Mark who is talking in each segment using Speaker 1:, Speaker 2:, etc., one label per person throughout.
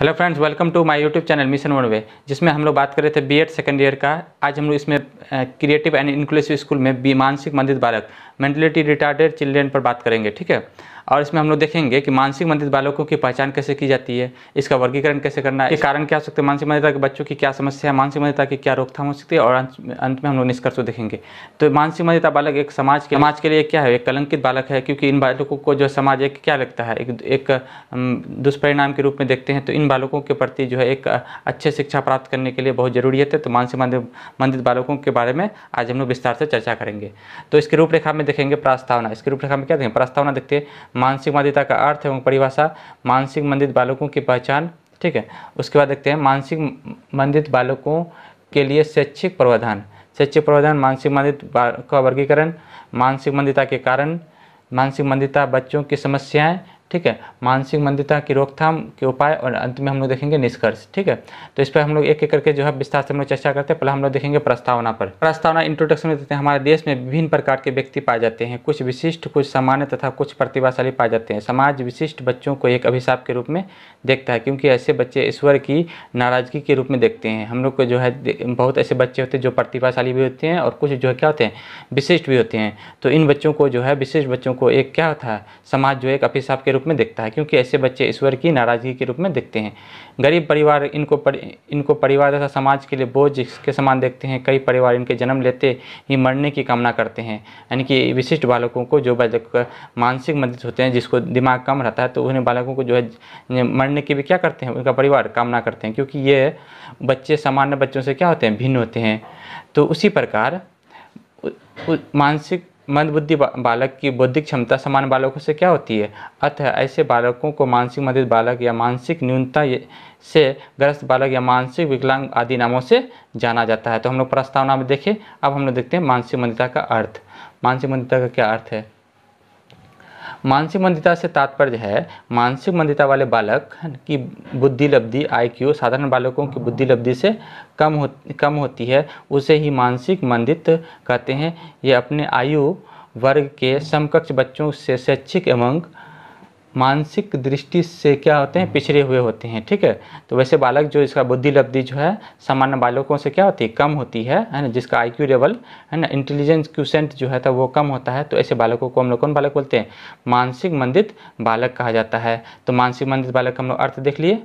Speaker 1: hello friends welcome to my YouTube channel mission one way जिसमें हम लोग बात कर रहे थे बीएड सेकेंड ईयर का आज हम लोग इसमें क्रिएटिव एंड इंक्लूसिव स्कूल में मानसिक मंदिर बालक मेंटलिटी रिटार्डेड चिल्ड्रेन पर बात करेंगे ठीक है और इसमें हम लोग देखेंगे कि मानसिक मंदिर बालकों की पहचान कैसे की जाती है इसका वर्गीकरण कैसे करना है कारण क्या हो सकते हैं मानसिक मंदिरता के बच्चों की क्या समस्या है मानसिक मंदिरता की क्या रोकथाम हो सकती है और अंत में हम लोग निष्कर्ष देखेंगे तो मानसिक मंदिरता बालक एक समाज के समाज के लिए क्या है एक कलंकित बालक है क्योंकि इन बालकों को जो समाज एक क्या लगता है एक, एक दुष्परिणाम के रूप में देखते हैं तो इन बालकों के प्रति जो है एक अच्छे शिक्षा प्राप्त करने के लिए बहुत जरूरी है तो मानसिक मंदिर बालकों के बारे में आज हम लोग विस्तार से चर्चा करेंगे तो इसकी रूपरेखा में देखेंगे प्रस्तावना इसकी रूपरेखा में क्या देखेंगे प्रस्तावना देखते हैं मानसिक मंदिरता का अर्थ एवं परिभाषा मानसिक मंदिर बालकों की पहचान ठीक है उसके बाद देखते हैं मानसिक मंदिर बालकों के लिए शैक्षिक प्रावधान शैक्षिक प्रावधान मानसिक मंदित का वर्गीकरण मानसिक मंदिता के कारण मानसिक मंदिता बच्चों की समस्याएं ठीक है मानसिक मंदिरता की रोकथाम के उपाय और अंत में हम लोग देखेंगे निष्कर्ष ठीक है तो इस पर हम लोग एक एक करके जो है विस्तार से हम लोग चर्चा करते हैं पहले हम लोग देखेंगे प्रस्तावना पर प्रस्तावना इंट्रोडक्शन में देते हैं हमारे देश में विभिन्न प्रकार के व्यक्ति पाए जाते हैं कुछ विशिष्ट कुछ सामान्य तथा कुछ प्रतिभाशाली पाए जाते हैं समाज विशिष्ट बच्चों को एक अभिशाप के रूप में देखता है क्योंकि ऐसे बच्चे ईश्वर की नाराजगी के रूप में देखते हैं हम लोग को जो है बहुत ऐसे बच्चे होते हैं जो प्रतिभाशाली भी होते हैं और कुछ जो है क्या होते हैं विशिष्ट भी होते हैं तो इन बच्चों को जो है विशिष्ट बच्चों को एक क्या होता है समाज जो एक अभिशाप के रूप में दिखता है क्योंकि ऐसे बच्चे ईश्वर की नाराज़गी के रूप में दिखते हैं गरीब परिवार इनको परि, इनको परिवार तथा समाज के लिए बोझ के समान देखते हैं कई परिवार इनके जन्म लेते ही मरने की कामना करते हैं यानी कि विशिष्ट बालकों को जो बालक मानसिक मदद होते हैं जिसको दिमाग कम रहता है तो उन्हें बालकों को जो है मरने की भी क्या करते हैं उनका परिवार कामना करते हैं क्योंकि ये बच्चे सामान्य बच्चों से क्या होते हैं भिन्न होते हैं तो उसी प्रकार मानसिक मंदबुद्धि बा, बालक की बौद्धिक क्षमता समान बालकों से क्या होती है अतः ऐसे बालकों को मानसिक मदित बालक या मानसिक न्यूनता से ग्रस्त बालक या मानसिक विकलांग आदि नामों से जाना जाता है तो हम लोग प्रस्तावना में देखें अब हम लोग देखते हैं मानसिक मंदिता का अर्थ मानसिक मंदिता का क्या अर्थ है मानसिक मंदिता से तात्पर्य है मानसिक मंदिता वाले बालक की बुद्धि लब्धि आईक्यू साधारण बालकों की बुद्धि लब्धि से कम हो कम होती है उसे ही मानसिक मंदित कहते हैं ये अपने आयु वर्ग के समकक्ष बच्चों से शैक्षिक एवं मानसिक दृष्टि से क्या होते हैं पिछड़े हुए होते हैं ठीक है तो वैसे बालक जो इसका बुद्धि लब्धि जो है सामान्य बालकों से क्या होती है कम होती है है ना जिसका आई क्यू लेवल है ना इंटेलिजेंस क्यूसेंट जो है था वो कम होता है तो ऐसे बालकों को हम लोग कौन बालक बोलते हैं मानसिक मंदित बालक कहा जाता है तो मानसिक मंदित बालक हम लोग अर्थ देख लिए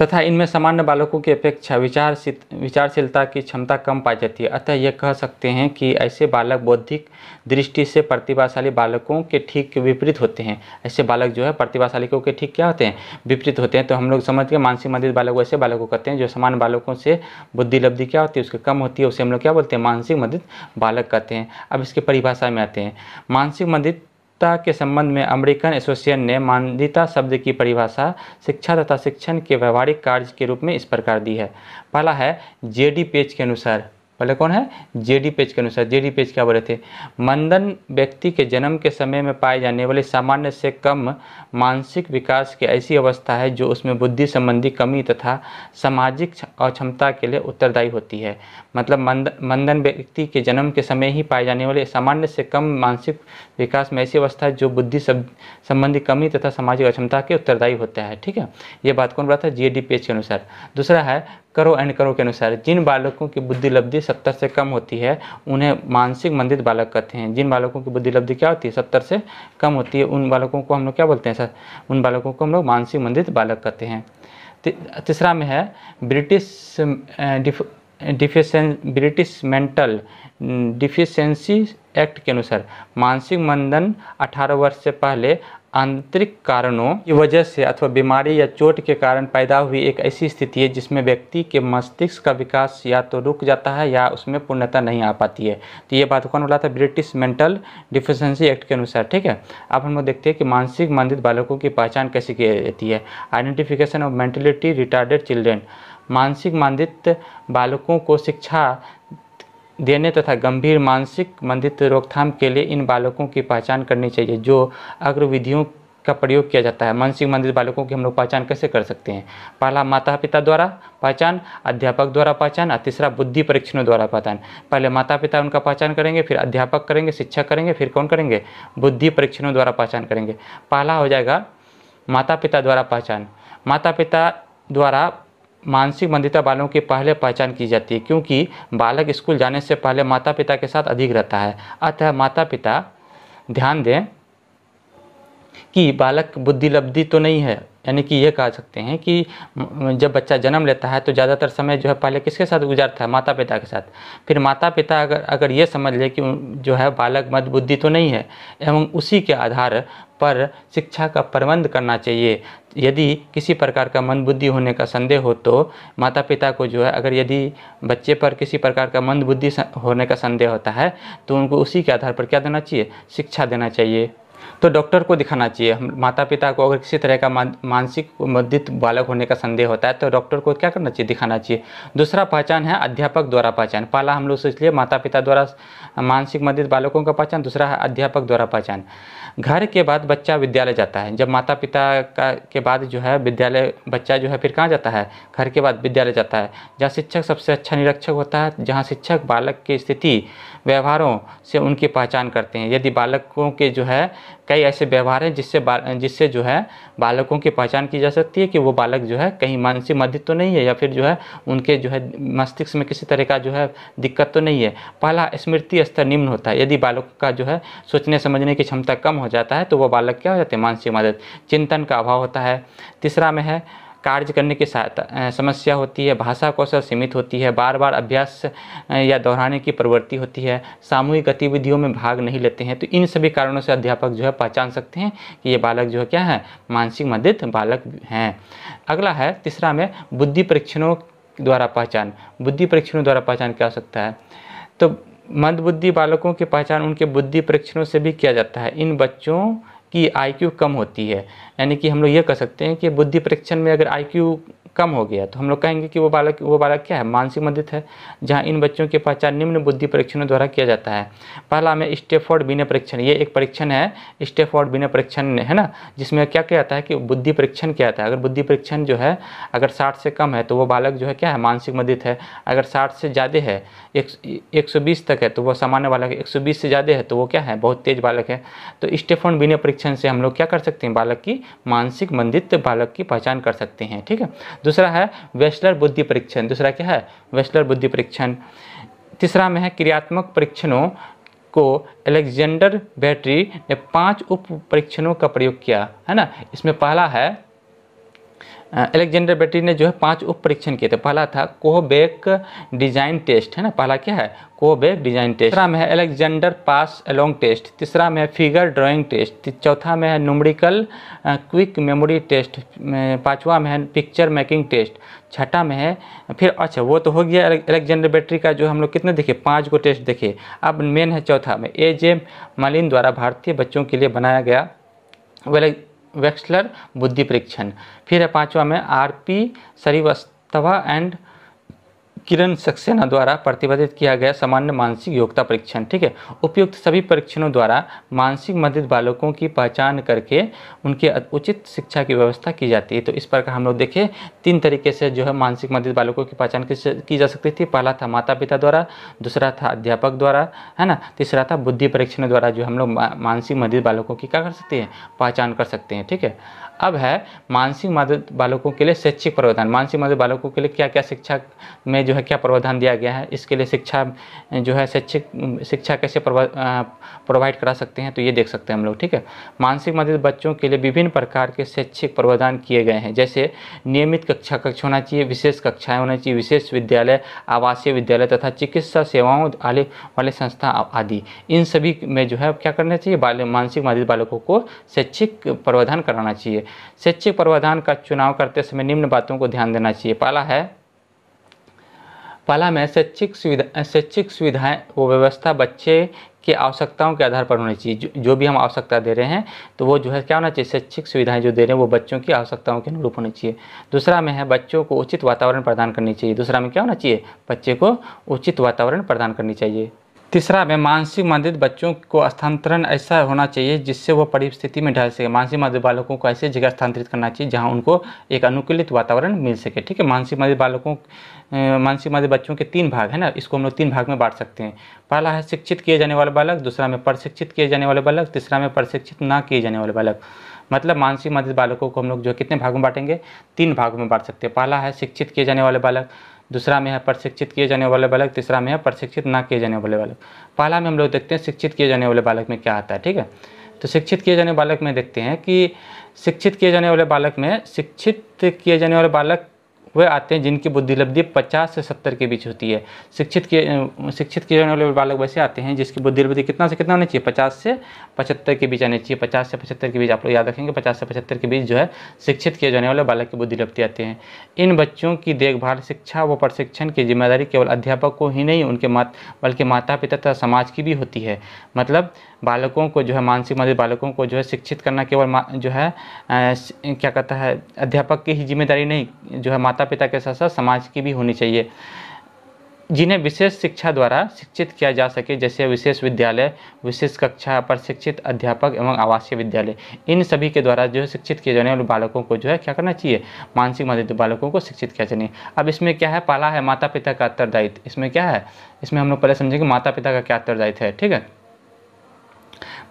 Speaker 1: तथा इनमें सामान्य बालकों की अपेक्षा विचार विचारशीलता की क्षमता कम पाई जाती है अतः यह कह सकते हैं कि ऐसे बालक बौद्धिक दृष्टि से प्रतिभाशाली बालकों के ठीक विपरीत होते हैं ऐसे बालक जो है प्रतिभाशाली के ठीक क्या होते हैं विपरीत होते हैं तो हम लोग समझ के मानसिक मंदिर बालक ऐसे बालक को कहते हैं जो सामान्य बालकों से बुद्धि लब्धि क्या होती है उसके कम होती है उसे हम लोग क्या बोलते हैं मानसिक मंदिर बालक कहते हैं अब इसके परिभाषा में आते हैं मानसिक मंदिर शिक्षुता के संबंध में अमेरिकन एसोसिएशन ने मान्यता शब्द की परिभाषा शिक्षा तथा शिक्षण के व्यवहारिक कार्य के रूप में इस प्रकार दी है पहला है जे डी पेज के अनुसार पहले कौन है जेडी पेज के अनुसार जेडी पेज क्या बोले थे मंदन व्यक्ति के जन्म के समय में पाए जाने वाले सामान्य से कम मानसिक विकास की ऐसी अवस्था है जो उसमें बुद्धि संबंधी कमी तथा सामाजिक अक्षमता के लिए उत्तरदायी होती है मतलब मंद मंदन व्यक्ति के जन्म के समय ही पाए जाने वाले सामान्य से कम मानसिक विकास में ऐसी अवस्था है जो बुद्धि संबंधी कमी तथा सामाजिक अक्षमता के उत्तरदायी होता है ठीक है ये बात कौन बोला था जी पेज के अनुसार दूसरा है करो एंड करो के अनुसार जिन बालकों की बुद्धि लब्धि सत्तर से कम होती है उन्हें मानसिक मंदित बालक कहते हैं जिन बालकों की बुद्धि लब्धि क्या होती है सत्तर से कम होती है उन बालकों को हम लोग क्या बोलते हैं सर उन बालकों को हम लोग मानसिक मंदित बालक कहते हैं तीसरा में है British deficiency British mental deficiency act के अनुसार मानसिक मंदन 18 वर्ष से पहले आंतरिक कारणों की वजह से अथवा बीमारी या चोट के कारण पैदा हुई एक ऐसी स्थिति है जिसमें व्यक्ति के मस्तिष्क का विकास या तो रुक जाता है या उसमें पूर्णता नहीं आ पाती है तो ये बात कौन बोला था ब्रिटिश मेंटल डिफिशेंसी एक्ट के अनुसार ठीक है अब हम लोग देखते हैं कि मानसिक मंदित बालकों की पहचान कैसे की जाती है identification of mentality retarded children मानसिक मंदित बालकों को शिक्षा देने तथा गंभीर मानसिक मंदित रोकथाम के लिए इन बालकों की पहचान करनी चाहिए जो अग्रविधियों का प्रयोग किया जाता है मानसिक मंदिर बालकों की हम लोग पहचान कैसे कर सकते हैं पहला माता पिता द्वारा पहचान अध्यापक द्वारा पहचान और तीसरा बुद्धि परीक्षणों द्वारा पहचान पहले माता पिता उनका पहचान करेंगे फिर अध्यापक करेंगे शिक्षक करेंगे फिर कौन करेंगे बुद्धि परीक्षणों द्वारा पहचान करेंगे पहला हो जाएगा माता पिता द्वारा पहचान माता पिता द्वारा मानसिक मंदिरता बालों की पहले पहचान की जाती है क्योंकि बालक स्कूल जाने से पहले माता पिता के साथ अधिक रहता है अतः माता पिता ध्यान दें कि बालक बुद्धि लब्धि तो नहीं है यानी कि ये कह सकते हैं कि जब बच्चा जन्म लेता है तो ज़्यादातर समय जो है पहले किसके साथ गुजारता है माता पिता के साथ फिर माता पिता अगर अगर ये समझ ले कि जो है बालक मद बुद्धि तो नहीं है एवं उसी के आधार पर शिक्षा का प्रबंध करना चाहिए यदि किसी प्रकार का मंदबुद्धि होने का संदेह हो तो माता पिता को जो है अगर यदि बच्चे पर किसी प्रकार का मंदबुद्धि होने का संदेह होता है तो उनको उसी के आधार पर क्या देना चाहिए शिक्षा देना चाहिए तो डॉक्टर को दिखाना चाहिए माता पिता को अगर किसी तरह का मानसिक मदित बालक होने का संदेह होता है तो डॉक्टर को क्या करना चाहिए दिखाना चाहिए दूसरा पहचान है अध्यापक द्वारा पहचान पहला हम लोग सोच लिए माता पिता द्वारा मानसिक मदित बालकों का पहचान दूसरा है अध्यापक द्वारा पहचान घर के बाद बच्चा विद्यालय जाता है जब माता पिता का के बाद जो है विद्यालय बच्चा जो है फिर कहाँ जाता है घर के बाद विद्यालय जाता है जहाँ शिक्षक सबसे अच्छा निरीक्षक होता है जहाँ शिक्षक बालक की स्थिति व्यवहारों से उनकी पहचान करते हैं यदि बालकों के जो है कई ऐसे व्यवहार हैं जिससे जिससे जो है बालकों की पहचान की जा सकती है कि वो बालक जो है कहीं मानसिक मध्य तो नहीं है या फिर जो है उनके जो है मस्तिष्क में किसी तरह का जो है दिक्कत तो नहीं है पहला स्मृति स्तर निम्न होता है यदि बालक का जो है सोचने समझने की क्षमता कम हो जाता है तो वह बालक क्या हो जाते हैं मानसिक मदद चिंतन का अभाव होता है तीसरा में है कार्य करने की समस्या होती है भाषा कौशल सीमित होती है बार बार अभ्यास या दोहराने की प्रवृत्ति होती है सामूहिक गतिविधियों में भाग नहीं लेते हैं तो इन सभी कारणों से अध्यापक जो है पहचान सकते हैं कि ये बालक जो है क्या है मानसिक मदित बालक हैं अगला है तीसरा में बुद्धि परीक्षणों द्वारा पहचान बुद्धि परीक्षणों द्वारा पहचान क्या हो सकता है तो मंदबुद्धि बालकों की पहचान उनके बुद्धि परीक्षणों से भी किया जाता है इन बच्चों कि आईक्यू कम होती है यानी कि हम लोग ये कह सकते हैं कि बुद्धि परीक्षण में अगर आईक्यू कम हो गया तो हम लोग कहेंगे कि वो बालक वो बालक क्या है मानसिक मदित है जहाँ इन बच्चों की पहचान निम्न बुद्धि परीक्षणों द्वारा किया जाता है पहला में स्टेफोर्ड बिना परीक्षण ये एक परीक्षण है स्टेफोर्ड बिना परीक्षण है ना जिसमें क्या किया जाता है कि बुद्धि परीक्षण किया जाता है अगर बुद्धि परीक्षण जो है अगर साठ से कम है तो वो बालक जो है क्या है मानसिक मदित है अगर साठ से ज़्यादा है एक सौ तक है तो वह सामान्य बालक है एक से ज़्यादा है तो वो क्या है बहुत तेज बालक है तो स्टेफोन बिना परीक्षण से हम लोग क्या कर सकते हैं बालक की मानसिक मंदित बालक की पहचान कर सकते हैं ठीक है दूसरा है वेस्लर बुद्धि परीक्षण दूसरा क्या है वेस्लर बुद्धि परीक्षण तीसरा में है क्रियात्मक परीक्षणों को एलेक्जेंडर बैटरी ने पांच उप परीक्षणों का प्रयोग किया है ना इसमें पहला है एलेक्जेंडर बैटरी ने जो है पांच उप परीक्षण किए थे पहला था कोहबेक डिजाइन टेस्ट है ना पहला क्या है कोहबेक डिजाइन टेस्ट तीसरा में है एलेक्जेंडर पास अलोंग टेस्ट तीसरा में है फिगर ड्राइंग टेस्ट चौथा में है न्यूमरिकल क्विक मेमोरी टेस्ट पांचवा में है पिक्चर मेकिंग टेस्ट छठा में है फिर अच्छा वो तो हो गया एलेक्जेंडर बैटरी का जो हम लोग कितने देखे पाँच को टेस्ट देखे अब मेन है चौथा में ए जे मालिन द्वारा भारतीय बच्चों के लिए बनाया गया वेक्सलर बुद्धि परीक्षण फिर है पाँचवा में R P Srivastava and Kiran Saxena द्वारा प्रतिपादित किया गया सामान्य मानसिक योग्यता परीक्षण ठीक है उपयुक्त सभी परीक्षणों द्वारा मानसिक मध्यस्थ बालकों की पहचान करके उनके उचित शिक्षा की व्यवस्था की जाती है तो इस प्रकार हम लोग देखें तीन तरीके से जो है मानसिक मदद बालकों की पहचान की जा सकती थी पहला था माता पिता द्वारा दूसरा था अध्यापक द्वारा है ना तीसरा था बुद्धि परीक्षण द्वारा जो हम लोग मानसिक मदद बालकों की क्या कर सकते हैं पहचान कर सकते हैं ठीक है अब है मानसिक मदद बालकों के लिए शैक्षिक प्रावधान मानसिक मदद बालकों के लिए क्या क्या शिक्षा में जो है क्या प्रावधान दिया गया है इसके लिए शिक्षा जो है शैक्षिक शिक्षा कैसे प्रोवाइड करा सकते हैं तो ये देख सकते हैं हम लोग ठीक है मानसिक मदद बच्चों के लिए विभिन्न प्रकार के शैक्षिक प्रावधान किए गए हैं जैसे नियमित कक्षा कक्ष होना चाहिए विशेष कक्षाएँ होना चाहिए विशेष विद्यालय आवासीय विद्यालय तथा चिकित्सा सेवाओं आले वाले संस्था आदि इन सभी में जो है क्या करना चाहिए बाल मानसिक मदद बालकों को शैक्षिक प्रावधान कराना चाहिए शैक्षिक प्रावधान का चुनाव करते समय निम्न बातों को ध्यान देना चाहिए पहला है पहला में शैक्षिक सुविधा शैक्षिक सुविधाएं वो व्यवस्था बच्चे की आवश्यकताओं के आधार पर होनी चाहिए जो, जो भी हम आवश्यकता दे रहे हैं तो वो जो है क्या होना चाहिए शैक्षिक सुविधाएं जो दे रहे हैं वो बच्चों की आवश्यकताओं के अनुरूप होनी चाहिए दूसरा में है बच्चों को उचित वातावरण प्रदान करनी चाहिए दूसरा में क्या होना चाहिए बच्चे को उचित वातावरण प्रदान करनी चाहिए तीसरा में मानसिक मंदिर बच्चों को स्थानांतरण ऐसा होना चाहिए जिससे वो परिस्थिति में ढल सके मानसिक मंदिर बालकों को ऐसे जगह स्थानांतरित करना चाहिए जहाँ उनको एक अनुकूलित वातावरण मिल सके ठीक है मानसिक मंदिर बालकों मानसिक मंदिर बच्चों के तीन भाग है ना इसको हम लोग तीन भाग में बांट सकते हैं पहला है शिक्षित किए जाने वाले बालक दूसरा में प्रशिक्षित किए जाने वाले बालक तीसरा में प्रशिक्षित ना किए जाने वाले बालक मतलब मानसिक मंदिर बालकों को हम लोग जो कितने भाग में बांटेंगे तीन भाग में बांट सकते हैं पहला है शिक्षित किए जाने वाले बालक दूसरा में है प्रशिक्षित किए जाने वाले बालक तीसरा में है प्रशिक्षित ना किए जाने वाले बालक पहला में हम लोग देखते हैं शिक्षित किए जाने वाले बालक में क्या आता है ठीक है तो शिक्षित किए जाने बालक में देखते हैं कि शिक्षित किए जाने वाले बालक में शिक्षित किए जाने वाले बालक वे आते हैं जिनकी बुद्धिलब्धि 50 से 70 के बीच होती है शिक्षित किए शिक्षित किए जाने वाले बालक वैसे आते हैं जिसकी बुद्धिलब्धि कितना से कितना होनी चाहिए 50 से 75 के बीच आनी चाहिए 50 से 75 के बीच आप लोग याद रखेंगे 50 से 75 के बीच जो है शिक्षित किए जाने वाले बालक की बुद्धिलब्धि आते हैं इन बच्चों की देखभाल शिक्षा व प्रशिक्षण की जिम्मेदारी केवल अध्यापक को ही नहीं उनके मात बल्कि माता पिता तथा समाज की भी होती है मतलब बालकों को जो है मानसिक मध्य बालकों को जो है शिक्षित करना केवल जो है क्या कहता है अध्यापक की ही जिम्मेदारी नहीं जो है माता पिता के साथ साथ समाज की भी होनी चाहिए जिन्हें विशेष शिक्षा द्वारा शिक्षित किया जा सके जैसे विशेष विद्यालय विशेष कक्षा पर शिक्षित अध्यापक एवं आवासीय विद्यालय इन सभी के द्वारा जो है शिक्षित किए जाने वाले बालकों को जो है क्या करना चाहिए मानसिक मदद बालकों को शिक्षित किया जाना अब इसमें क्या है पाला है माता पिता का उत्तरदायित्व इसमें क्या है इसमें हम लोग पहले समझेंगे माता पिता का क्या उत्तरदायित्व है ठीक है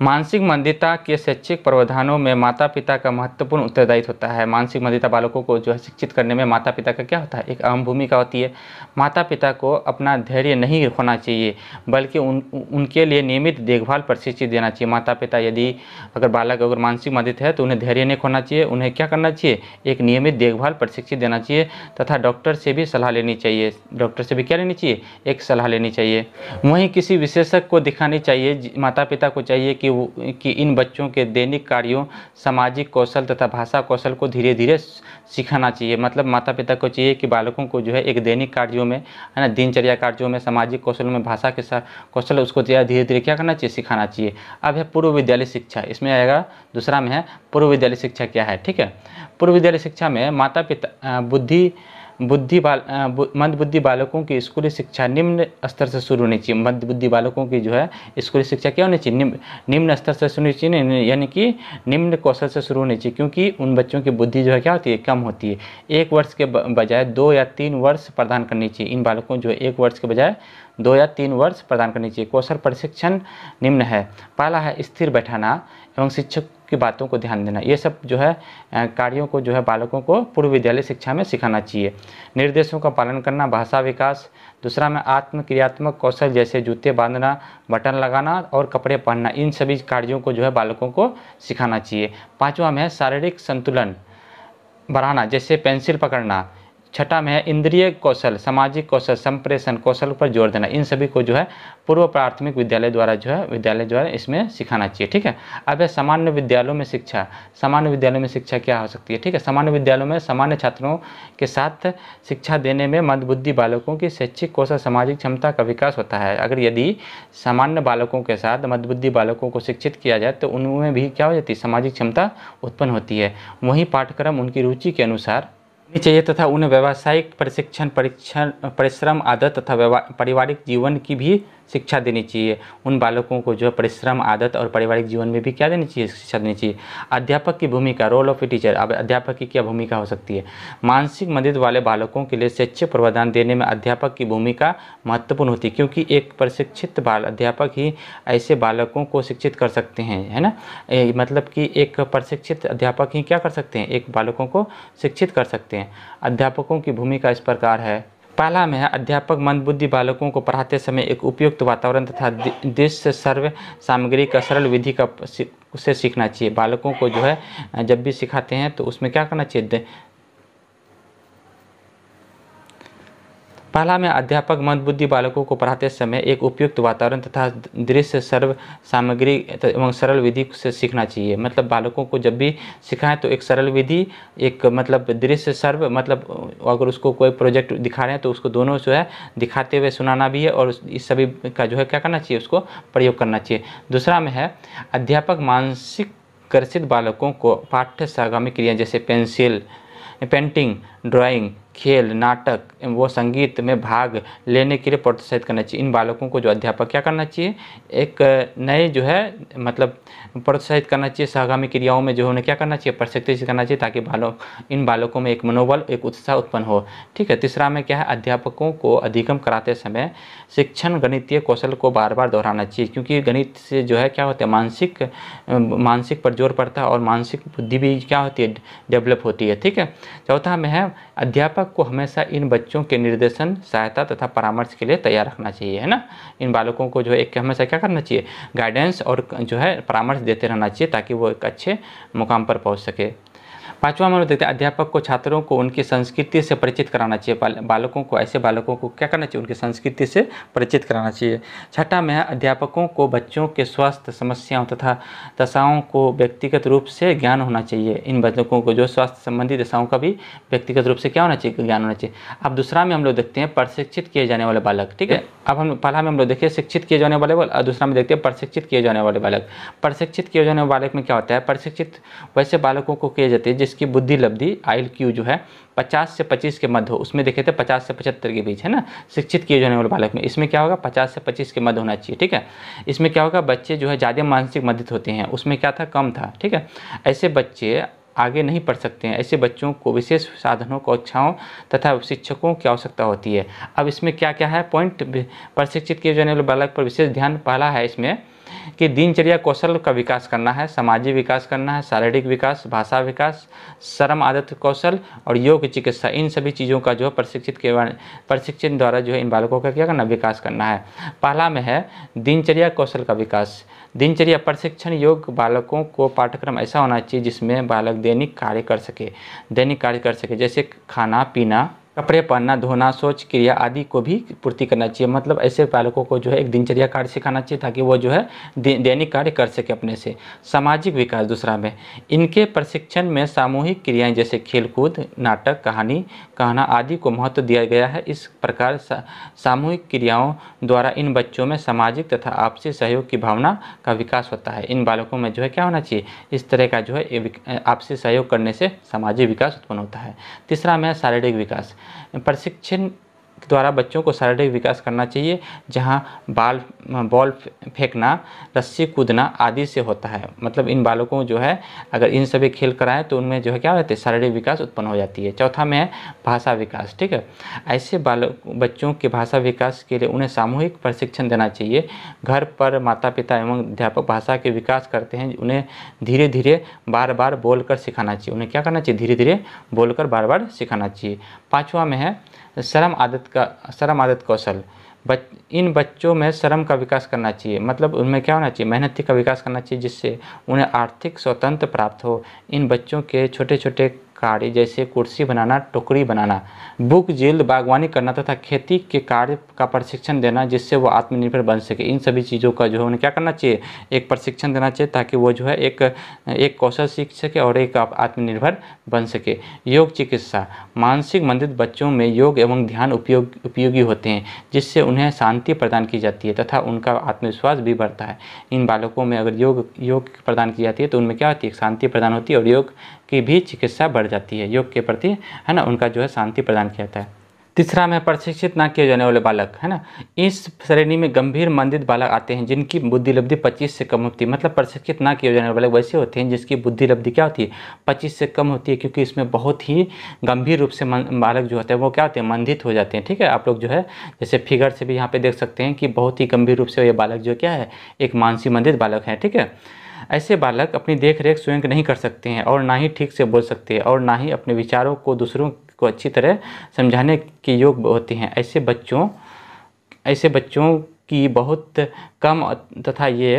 Speaker 1: मानसिक मंदिता के शैक्षिक प्रावधानों में माता पिता का महत्वपूर्ण उत्तरदायित्व होता है मानसिक मंदिता बालकों को जो है शिक्षित करने में माता पिता का क्या होता है एक अहम भूमिका होती है माता पिता को अपना धैर्य नहीं खोना चाहिए बल्कि उन उनके लिए नियमित देखभाल प्रशिक्षित देना चाहिए माता पिता यदि अगर बालक अगर मानसिक मंदित है तो उन्हें धैर्य नहीं खोना चाहिए उन्हें क्या करना चाहिए एक नियमित देखभाल प्रशिक्षित देना चाहिए तथा डॉक्टर से भी सलाह लेनी चाहिए डॉक्टर से भी क्या लेनी चाहिए एक सलाह लेनी चाहिए वहीं किसी विशेषज्ञ को दिखानी चाहिए माता पिता को चाहिए कि कि, इन बच्चों के दैनिक कार्यों सामाजिक कौशल तथा भाषा कौशल को धीरे धीरे सिखाना चाहिए मतलब माता पिता को चाहिए कि बालकों को जो है एक दैनिक कार्यों में है ना दिनचर्या कार्यों में सामाजिक कौशलों में भाषा के साथ कौशल उसको धीरे धीरे क्या करना चाहिए सिखाना चाहिए अब है पूर्व विद्यालय शिक्षा इसमें आएगा दूसरा में है पूर्व विद्यालय शिक्षा क्या है ठीक है पूर्व विद्यालय शिक्षा में माता पिता बुद्धि बुद्धि बाल बुद्धि बालकों की स्कूली शिक्षा निम्न स्तर से शुरू होनी चाहिए बुद्धि बालकों की जो है स्कूली शिक्षा क्या होनी चाहिए निम्न निम्न स्तर से शुरू होनी चाहिए यानी कि निम्न कौशल से शुरू होनी चाहिए क्योंकि उन बच्चों की बुद्धि जो है क्या होती है कम होती है एक वर्ष के बजाय दो या तीन वर्ष प्रदान करनी चाहिए इन बालकों जो है एक वर्ष के बजाय दो या तीन वर्ष प्रदान करनी चाहिए कौशल प्रशिक्षण निम्न है पहला है स्थिर बैठाना एवं शिक्षक की बातों को ध्यान देना ये सब जो है कार्यों को जो है बालकों को पूर्व विद्यालय शिक्षा में सिखाना चाहिए निर्देशों का पालन करना भाषा विकास दूसरा में आत्म क्रियात्मक कौशल जैसे जूते बांधना बटन लगाना और कपड़े पहनना इन सभी कार्यों को जो है बालकों को सिखाना चाहिए पाँचवा में शारीरिक संतुलन बढ़ाना जैसे पेंसिल पकड़ना छठा में है इंद्रिय कौशल सामाजिक कौशल संप्रेषण कौशल पर जोर देना इन सभी को जो है पूर्व प्राथमिक विद्यालय द्वारा जो है विद्यालय द्वारा इसमें सिखाना चाहिए ठीक है अब है सामान्य विद्यालयों में शिक्षा सामान्य विद्यालयों में शिक्षा क्या हो सकती है ठीक है सामान्य विद्यालयों में सामान्य छात्रों के साथ शिक्षा देने में मंदबुद्धि बालकों की शैक्षिक कौशल सामाजिक क्षमता का विकास होता है अगर यदि सामान्य बालकों के साथ मंदबुद्धि बालकों को शिक्षित किया जाए तो उनमें भी क्या हो जाती है सामाजिक क्षमता उत्पन्न होती है वहीं पाठ्यक्रम उनकी रुचि के अनुसार चाहिए तथा उन्हें व्यावसायिक प्रशिक्षण परीक्षण परिश्रम आदत तथा पारिवारिक जीवन की भी शिक्षा देनी चाहिए उन बालकों को जो है परिश्रम आदत और पारिवारिक जीवन में भी क्या देनी चाहिए शिक्षा देनी चाहिए अध्यापक की भूमिका रोल ऑफ ए टीचर अब अध्यापक की क्या भूमिका हो सकती है मानसिक मदद वाले बालकों के लिए शैक्षिक प्रावधान देने में अध्यापक की भूमिका महत्वपूर्ण होती है क्योंकि एक प्रशिक्षित बाल अध्यापक ही ऐसे बालकों को शिक्षित कर सकते हैं है ना मतलब कि एक प्रशिक्षित अध्यापक ही क्या कर सकते हैं एक बालकों को शिक्षित कर सकते हैं अध्यापकों की भूमिका इस प्रकार है पहला में है अध्यापक मंदबुद्धि बालकों को पढ़ाते समय एक उपयुक्त वातावरण तथा देश से सर्व सामग्री का सरल विधि का उसे सीखना चाहिए बालकों को जो है जब भी सिखाते हैं तो उसमें क्या करना चाहिए पहला में अध्यापक मंदबुद्धि बालकों को पढ़ाते समय एक उपयुक्त वातावरण तथा दृश्य सर्व सामग्री एवं सरल विधि से सीखना चाहिए मतलब बालकों को जब भी सिखाएं तो एक सरल विधि एक मतलब दृश्य सर्व मतलब अगर उसको कोई प्रोजेक्ट दिखा रहे हैं तो उसको दोनों जो है दिखाते हुए सुनाना भी है और इस सभी का जो है क्या करना चाहिए उसको प्रयोग करना चाहिए दूसरा में है अध्यापक मानसिक कर्षित बालकों को पाठ्य सागामी क्रिया जैसे पेंसिल पेंटिंग ड्राइंग खेल नाटक वो संगीत में भाग लेने के लिए प्रोत्साहित करना चाहिए इन बालकों को जो अध्यापक क्या करना चाहिए एक नए जो है मतलब प्रोत्साहित करना चाहिए सहगामी क्रियाओं में जो उन्हें क्या करना चाहिए प्रशिक्षित करना चाहिए ताकि बालों इन बालकों में एक मनोबल एक उत्साह उत्पन्न हो ठीक है तीसरा में क्या है अध्यापकों को अधिगम कराते समय शिक्षण गणितीय कौशल को बार बार दोहराना चाहिए क्योंकि गणित से जो है क्या होता है मानसिक मानसिक पर जोर पड़ता है और मानसिक बुद्धि भी क्या होती है डेवलप होती है ठीक है चौथा में है अध्यापक को हमेशा इन बच्चों के निर्देशन सहायता तथा परामर्श के लिए तैयार रखना चाहिए है ना इन बालकों को जो है एक हमेशा क्या करना चाहिए गाइडेंस और जो है परामर्श देते रहना चाहिए ताकि वो एक अच्छे मुकाम पर पहुँच सके पांचवा लोग देखते हैं अध्यापक को छात्रों को उनकी संस्कृति से परिचित कराना चाहिए बालकों को ऐसे बालकों को क्या करना चाहिए उनकी संस्कृति से परिचित कराना चाहिए छठा में अध्यापकों को बच्चों के स्वास्थ्य समस्याओं तथा दशाओं को व्यक्तिगत रूप से ज्ञान होना चाहिए इन बच्चों को जो स्वास्थ्य संबंधी दशाओं का भी व्यक्तिगत रूप से क्या होना चाहिए ज्ञान होना चाहिए अब दूसरा में हम लोग देखते हैं प्रशिक्षित किए जाने वाले बालक ठीक है अब हम पहला में हम लोग देखिए शिक्षित किए जाने वाले और दूसरा में देखते हैं प्रशिक्षित किए जाने वाले बालक प्रशिक्षित किए जाने वाले बालक में क्या होता है प्रशिक्षित वैसे बालकों को किए जाते हैं जिस जिसकी बुद्धि लब्धि आई क्यू जो है 50 से 25 के मध्य हो उसमें देखे थे 50 से 75 के बीच है ना शिक्षित किए जाने वाले बालक में इसमें क्या होगा 50 से 25 के मध्य होना चाहिए ठीक है इसमें क्या होगा बच्चे जो है ज़्यादा मानसिक मदद होते हैं उसमें क्या था कम था ठीक है ऐसे बच्चे आगे नहीं पढ़ सकते हैं ऐसे बच्चों को विशेष साधनों कक्षाओं तथा शिक्षकों की आवश्यकता होती है अब इसमें क्या क्या है पॉइंट प्रशिक्षित किए जाने वाले बालक पर विशेष ध्यान पहला है इसमें कि दिनचर्या कौशल का विकास करना है सामाजिक विकास करना है शारीरिक विकास भाषा विकास श्रम आदत कौशल और योग चिकित्सा इन सभी चीज़ों का जो है प्रशिक्षित के प्रशिक्षण द्वारा जो है इन बालकों का क्या करना विकास करना है पहला में है दिनचर्या कौशल का विकास दिनचर्या प्रशिक्षण योग बालकों को पाठ्यक्रम ऐसा होना चाहिए जिसमें बालक दैनिक कार्य कर सके दैनिक कार्य कर सके जैसे खाना पीना कपड़े पहनना धोना सोच क्रिया आदि को भी पूर्ति करना चाहिए मतलब ऐसे बालकों को जो है एक दिनचर्या कार्य सिखाना चाहिए ताकि वो जो है दैनिक कार्य कर सके अपने से सामाजिक विकास दूसरा में इनके प्रशिक्षण में सामूहिक क्रियाएं जैसे खेलकूद नाटक कहानी कहना आदि को महत्व दिया गया है इस प्रकार सा, सामूहिक क्रियाओं द्वारा इन बच्चों में सामाजिक तथा आपसी सहयोग की भावना का विकास होता है इन बालकों में जो है क्या होना चाहिए इस तरह का जो है आपसी सहयोग करने से सामाजिक विकास उत्पन्न होता है तीसरा में शारीरिक विकास प्रशिक्षण द्वारा बच्चों को शारीरिक विकास करना चाहिए जहाँ बाल बॉल फेंकना रस्सी कूदना आदि से होता है मतलब इन बालकों को जो है अगर इन सभी खेल कराएं तो उनमें जो है क्या होती है शारीरिक विकास उत्पन्न हो जाती है चौथा में है भाषा विकास ठीक है ऐसे बालक बच्चों के भाषा विकास के लिए उन्हें सामूहिक प्रशिक्षण देना चाहिए घर पर माता पिता एवं अध्यापक भाषा के विकास करते हैं उन्हें धीरे धीरे बार बार बोलकर सिखाना चाहिए उन्हें क्या करना चाहिए धीरे धीरे बोलकर बार बार सिखाना चाहिए पाँचवा में है शर्म आदत का शर्म आदत कौशल बच इन बच्चों में शर्म का विकास करना चाहिए मतलब उनमें क्या होना चाहिए मेहनती का विकास करना चाहिए जिससे उन्हें आर्थिक स्वतंत्र प्राप्त हो इन बच्चों के छोटे छोटे कार्य जैसे कुर्सी बनाना टोकरी बनाना बुक जिल्द बागवानी करना तथा खेती के कार्य का प्रशिक्षण देना जिससे वो आत्मनिर्भर बन सके इन सभी चीज़ों का जो है उन्हें क्या करना चाहिए एक प्रशिक्षण देना चाहिए ताकि वो जो है एक एक कौशल सीख सके और एक आत्मनिर्भर बन सके योग चिकित्सा मानसिक मंदित बच्चों में योग एवं ध्यान उपयोग उपयोगी होते हैं जिससे उन्हें शांति प्रदान की जाती है तथा उनका आत्मविश्वास भी बढ़ता है इन बालकों में अगर योग योग प्रदान की जाती है तो उनमें क्या होती है शांति प्रदान होती है और योग की भी चिकित्सा बढ़ जाती है योग के प्रति है ना उनका जो है शांति प्रदान किया जाता है तीसरा में प्रशिक्षित ना किए जाने वाले बालक है ना इस श्रेणी में गंभीर मंदित बालक आते हैं जिनकी बुद्धिलब्धि 25 से कम होती है मतलब प्रशिक्षित ना किए जाने वाले बालक वैसे होते हैं जिसकी बुद्धिलब्धि क्या होती है 25 से कम होती है क्योंकि इसमें बहुत ही गंभीर रूप से बालक जो होते हैं वो क्या होते हैं मंदित हो जाते हैं ठीक है आप लोग जो है जैसे फिगर से भी यहाँ पर देख सकते हैं कि बहुत ही गंभीर रूप से ये बालक जो क्या है एक मानसी मंदित बालक है ठीक है ऐसे बालक अपनी देख रेख स्वयं नहीं कर सकते हैं और ना ही ठीक से बोल सकते हैं और ना ही अपने विचारों को दूसरों को अच्छी तरह समझाने के योग होते हैं ऐसे बच्चों ऐसे बच्चों की बहुत कम तथा ये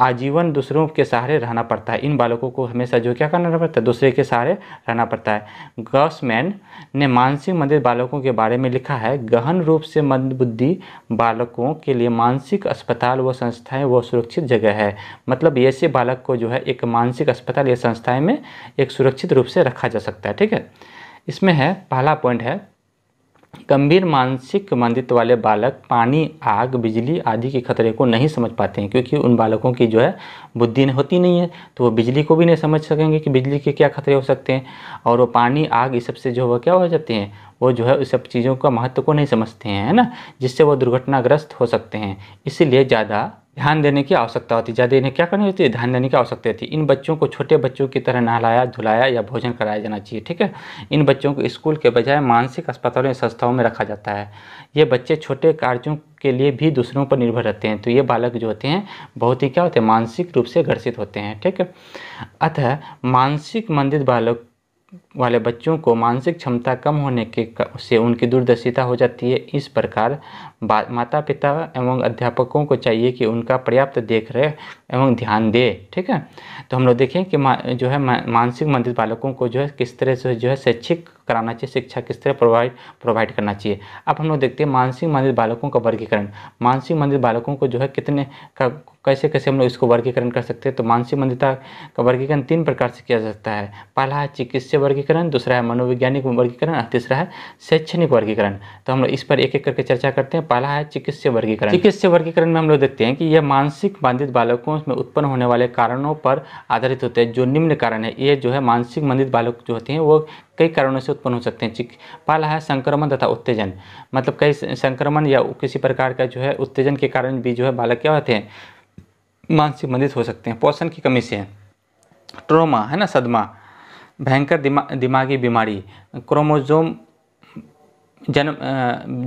Speaker 1: आजीवन दूसरों के सहारे रहना पड़ता है इन बालकों को हमेशा जो क्या करना पड़ता है दूसरे के सहारे रहना पड़ता है गॉसमैन ने मानसिक मंदिर बालकों के बारे में लिखा है गहन रूप से मंदबुद्धि बालकों के लिए मानसिक अस्पताल व संस्थाएं वो सुरक्षित जगह है मतलब ऐसे बालक को जो है एक मानसिक अस्पताल या संस्थाएं में एक सुरक्षित रूप से रखा जा सकता है ठीक है इसमें है पहला पॉइंट है गंभीर मानसिक मंदित वाले बालक पानी आग बिजली आदि के खतरे को नहीं समझ पाते हैं क्योंकि उन बालकों की जो है बुद्धि होती नहीं है तो वो बिजली को भी नहीं समझ सकेंगे कि बिजली के क्या खतरे हो सकते हैं और वो पानी आग इस सबसे जो है क्या हो जाते हैं वो जो है उस सब चीज़ों का महत्व को नहीं समझते हैं है ना जिससे वो दुर्घटनाग्रस्त हो सकते हैं इसीलिए ज़्यादा ध्यान देने की आवश्यकता होती है ज़्यादा इन्हें क्या करनी होती है ध्यान देने की आवश्यकता होती है इन बच्चों को छोटे बच्चों की तरह नहलाया धुलाया या भोजन कराया जाना चाहिए ठीक है इन बच्चों को स्कूल के बजाय मानसिक अस्पतालों या संस्थाओं में रखा जाता है ये बच्चे छोटे कार्यों के लिए भी दूसरों पर निर्भर रहते हैं तो ये बालक जो होते हैं बहुत ही क्या होते हैं मानसिक रूप से ग्रसित होते हैं ठीक है अतः मानसिक मंदिर बालक वाले बच्चों को मानसिक क्षमता कम होने के से उनकी दूरदर्शिता हो जाती है इस प्रकार माता पिता एवं अध्यापकों को चाहिए कि उनका पर्याप्त देख रेख एवं ध्यान दे ठीक है तो हम लोग देखें कि जो है मानसिक मंदिर बालकों को जो है किस तरह से जो है शैक्षिक कराना चाहिए शिक्षा किस तरह प्रोवाइड प्रोवाइड करना चाहिए अब हम लोग देखते हैं मानसिक मंदिर बालकों का वर्गीकरण मानसिक मंदिर बालकों को जो है कितने का कैसे कैसे हम लोग इसको वर्गीकरण कर सकते हैं तो मानसिक मंदिरता का वर्गीकरण तीन प्रकार से किया जा सकता है पहला है चिकित्सीय वर्गीकरण दूसरा है मनोवैज्ञानिक वर्गीकरण और तीसरा है शैक्षणिक वर्गीकरण तो हम लोग इस पर एक एक करके चर्चा करते हैं पहला है चिकित्सीय वर्गीकरण चिकित्सीय वर्गीकरण में हम लोग देखते हैं कि यह मानसिक बाधित बालकों में उत्पन्न होने वाले कारणों पर आधारित होते हैं जो निम्न कारण है ये जो है मानसिक बाधित बालक जो होते हैं वो कई कारणों से उत्पन्न हो सकते हैं पहला है संक्रमण तथा उत्तेजन मतलब कई संक्रमण या किसी प्रकार का जो है उत्तेजन के कारण भी जो है बालक क्या होते हैं मानसिक मंदित हो सकते हैं पोषण की कमी से ट्रोमा है ना सदमा भयंकर दिमा दिमागी बीमारी क्रोमोजोम जन्म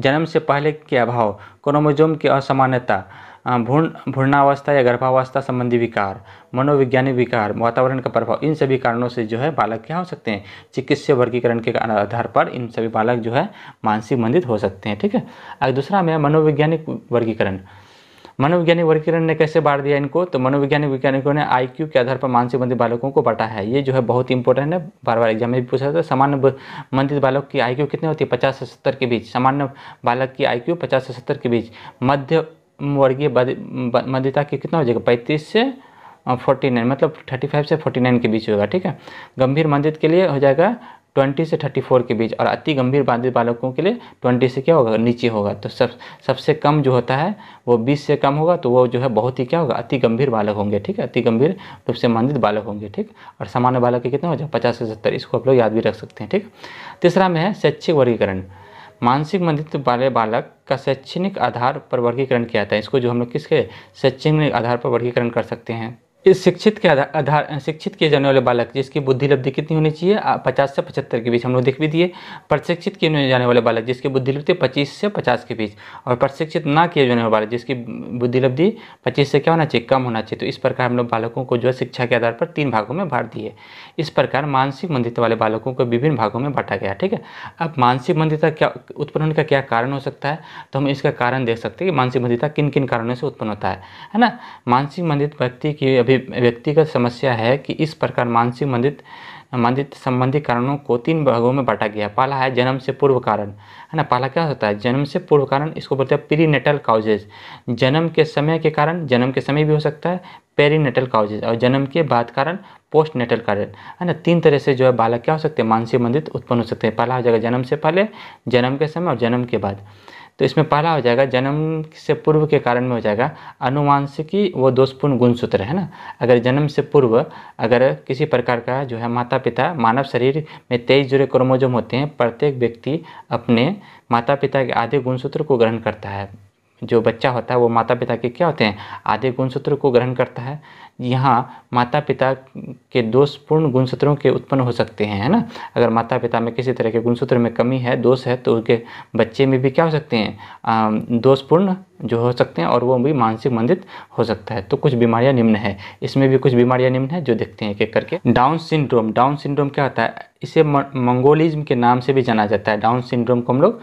Speaker 1: जन्म से पहले के अभाव क्रोमोजोम की असमान्यता भ्रूण भ्रूणावस्था या गर्भावस्था संबंधी विकार मनोवैज्ञानिक विकार वातावरण का प्रभाव इन सभी कारणों से जो है बालक क्या हो सकते हैं चिकित्सीय वर्गीकरण के आधार पर इन सभी बालक जो है मानसिक मंदित हो सकते हैं ठीक है अगर दूसरा में मनोवैज्ञानिक वर्गीकरण मनोवैज्ञानिक वर्गीकरण ने कैसे बांट दिया इनको तो मनोवैज्ञानिक वैज्ञानिकों ने आईक्यू के आधार पर मानसिक मंदिर बालकों को बांटा है ये जो है बहुत इंपॉर्टेंट है बार बार एग्जाम में भी पूछा था सामान्य मंदिर बालक की आईक्यू कितनी होती है पचास से सत्तर के बीच सामान्य बालक की आईक्यू पचास से सत्तर के बीच मध्य वर्गीय मध्यता की कितना हो जाएगा पैंतीस से फोर्टी नाइन मतलब थर्टी फाइव से फोर्टी नाइन के बीच होगा ठीक है गंभीर मंदित के लिए हो जाएगा ट्वेंटी से थर्टी फोर के बीच और अति गंभीर बाधित बालकों के लिए ट्वेंटी से क्या होगा नीचे होगा तो सब सबसे कम जो होता है वो बीस से कम होगा तो वो जो है बहुत ही क्या होगा अति गंभीर बालक होंगे ठीक है अति गंभीर रूप से मंदित बालक होंगे ठीक और सामान्य बालक के कितना हो जाएगा पचास से सत्तर इसको आप लोग याद भी रख सकते हैं ठीक तीसरा में है शैक्षिक वर्गीकरण मानसिक मंदित्व वाले बालक का शैक्षणिक आधार पर वर्गीकरण किया जाता है इसको जो हम लोग किसके शैक्षणिक आधार पर वर्गीकरण कर सकते हैं इस शिक्षित के आधार आधार शिक्षित किए जाने वाले बालक जिसकी बुद्धि लब्धि कितनी होनी चाहिए पचास से पचहत्तर के बीच हम लोग देख भी दिए प्रशिक्षित किए जाने वाले बालक जिसकी बुद्धि लब्धि पच्चीस से पचास के बीच और प्रशिक्षित ना किए जाने वाले बालक जिसकी बुद्धि लब्धि पच्चीस से क्या होना चाहिए कम होना चाहिए तो इस प्रकार हम लोग बालकों को जो है शिक्षा के आधार पर तीन भागों में बांट दिए इस प्रकार मानसिक मंदिरता वाले बालकों को विभिन्न भागों में बांटा गया ठीक है अब मानसिक मंदिरता क्या उत्पन्न होने का क्या कारण हो सकता है तो हम इसका कारण देख सकते हैं कि मानसिक मंदिरता किन किन कारणों से उत्पन्न होता है है ना मानसिक मंदिर व्यक्ति की व्यक्तिगत समस्या है कि इस प्रकार मानसिक मंदित मंदित संबंधी कारणों को तीन भागों में बांटा गया पहला है जन्म से पूर्व कारण है ना पहला क्या होता है जन्म से पूर्व कारण इसको बोलते हैं पेरीनेटल काउजेज जन्म के समय के कारण जन्म के समय भी हो सकता है पेरीनेटल काउजेज और जन्म के बाद कारण पोस्ट नेटल कारण है ना तीन तरह से जो है बालक क्या हो सकते हैं मानसिक मंदित उत्पन्न हो सकते हैं पहला हो जाएगा जन्म से पहले जन्म के समय और जन्म के बाद तो इसमें पहला हो जाएगा जन्म से पूर्व के कारण में हो जाएगा अनुवांशिकी वो दोषपूर्ण गुणसूत्र है ना अगर जन्म से पूर्व अगर किसी प्रकार का जो है माता पिता मानव शरीर में तेईस जुड़े क्रोमोजोम होते हैं प्रत्येक व्यक्ति अपने माता पिता के आधे गुणसूत्र को ग्रहण करता है जो बच्चा होता है वो माता पिता के क्या होते हैं आधे गुणसूत्र को ग्रहण करता है यहाँ माता पिता के दोषपूर्ण गुणसूत्रों के उत्पन्न हो सकते हैं है ना अगर माता पिता में किसी तरह के गुणसूत्र में कमी है दोष है तो उनके बच्चे में भी क्या हो सकते हैं दोषपूर्ण जो हो सकते हैं और वो भी मानसिक मंदित हो सकता है तो कुछ बीमारियां निम्न है इसमें भी कुछ बीमारियां निम्न है जो देखते हैं एक एक करके डाउन सिंड्रोम डाउन सिंड्रोम क्या होता है इसे मंगोलिज्म के नाम से भी जाना जाता है डाउन सिंड्रोम को हम लोग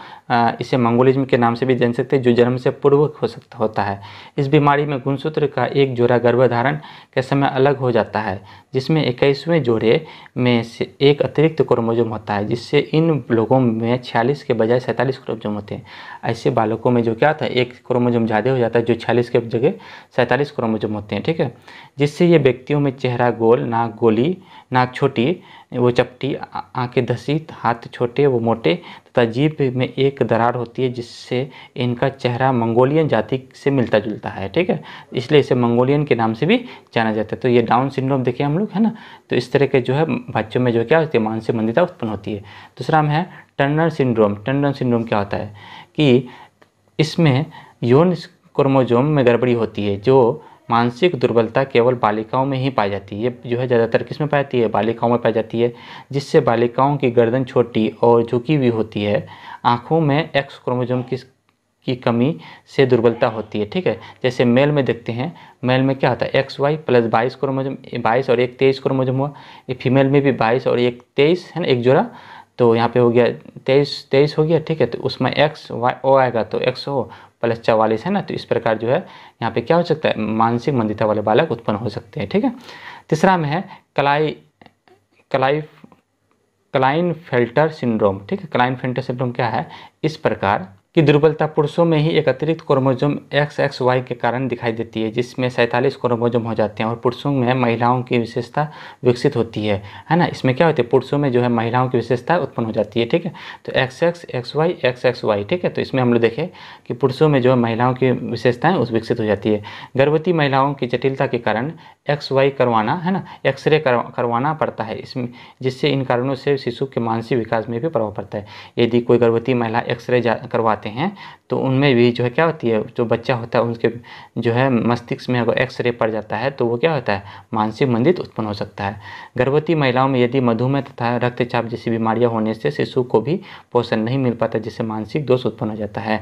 Speaker 1: इसे मंगोलिज्म के नाम से भी जान सकते हैं जो जन्म से पूर्व हो सकता होता है इस बीमारी में गुणसूत्र का एक जोड़ा गर्भधारण के समय अलग हो जाता है जिसमें इक्कीसवें जोड़े में से एक अतिरिक्त क्रोमोजोम होता है जिससे इन लोगों में छियालीस के बजाय सैंतालीस क्रोमोजोम होते हैं ऐसे बालकों में जो क्या होता है एक क्रोमो क्रोमोजोम ज़्यादा हो जाता है जो छियालीस के जगह सैंतालीस क्रोमोजोम होते हैं ठीक है जिससे ये व्यक्तियों में चेहरा गोल नाक गोली नाक छोटी वो चपटी आंखें धसी हाथ छोटे वो मोटे तथा जीप में एक दरार होती है जिससे इनका चेहरा मंगोलियन जाति से मिलता जुलता है ठीक है इसलिए इसे मंगोलियन के नाम से भी जाना जाता है तो ये डाउन सिंड्रोम देखिए हम लोग है ना तो इस तरह के जो है बच्चों में जो क्या होती है मानसिक मंदिरता उत्पन्न होती है दूसरा हम है टर्नर सिंड्रोम टर्नर सिंड्रोम क्या होता है कि इसमें यौन क्रोमोजोम में गड़बड़ी होती है जो मानसिक दुर्बलता केवल बालिकाओं में ही पाई जाती है ये जो है ज़्यादातर किस में पाई जाती है बालिकाओं में पाई जाती है जिससे बालिकाओं की गर्दन छोटी और झुकी हुई होती है आँखों में एक्स क्रोमोजोम की की कमी से दुर्बलता होती है ठीक है जैसे मेल में देखते हैं मेल में क्या होता है एक्स वाई प्लस बाईस क्रोमोजोम बाईस और एक तेईस क्रोमोजोम हुआ ये फीमेल में भी बाईस और एक तेईस है ना एक जोड़ा तो यहाँ पे हो गया तेईस तेईस हो गया ठीक है तो उसमें एक्स वाई ओ आएगा तो एक्स ओ प्लस चवालीस है ना तो इस प्रकार जो है यहाँ पे क्या हो सकता है मानसिक मंदिता वाले बालक उत्पन्न हो सकते हैं ठीक है तीसरा में है कलाई कलाई क्लाइन फिल्टर सिंड्रोम ठीक है क्लाइन फिल्टर सिंड्रोम क्या है इस प्रकार की दुर्बलता पुरुषों में ही एक अतिरिक्त क्रोमोजोम एक्स एक्स वाई के कारण दिखाई देती है जिसमें सैंतालीस क्रोमोजोम हो जाते हैं और पुरुषों में महिलाओं की विशेषता विकसित होती है है ना इसमें क्या होती है पुरुषों में जो है महिलाओं की विशेषता उत्पन्न हो जाती है ठीक है तो X X X Y X X Y ठीक है तो इसमें हम लोग देखें कि पुरुषों में जो है महिलाओं की विशेषताएँ उस विकसित हो जाती है गर्भवती महिलाओं की जटिलता के कारण एक्स वाई करवाना है ना एक्सरे करवाना पड़ता है इसमें जिससे इन कारणों से शिशु के मानसिक विकास में भी प्रभाव पड़ता है यदि कोई गर्भवती महिला एक्सरे करवा पाते हैं तो उनमें भी जो है क्या होती है जो बच्चा होता है उनके जो है मस्तिष्क में अगर एक्सरे पड़ जाता है तो वो क्या होता है मानसिक मंदित उत्पन्न हो सकता है गर्भवती महिलाओं में यदि मधुमेह तथा रक्तचाप जैसी बीमारियां होने से शिशु को भी पोषण नहीं मिल पाता जिससे मानसिक दोष उत्पन्न हो जाता है